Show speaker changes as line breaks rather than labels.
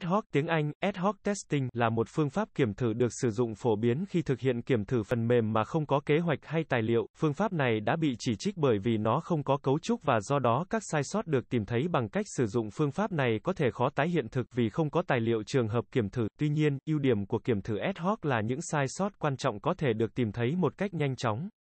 SHOC tiếng Anh, SHOC testing là một phương pháp kiểm thử được sử dụng phổ biến khi thực hiện kiểm thử phần mềm mà không có kế hoạch hay tài liệu. Phương pháp này đã bị chỉ trích bởi vì nó không có cấu trúc và do đó các sai sót được tìm thấy bằng cách sử dụng phương pháp này có thể khó tái hiện thực vì không có tài liệu trường hợp kiểm thử. Tuy nhiên, ưu điểm của kiểm thử SHOC là những sai sót quan trọng có thể được tìm thấy một cách nhanh chóng.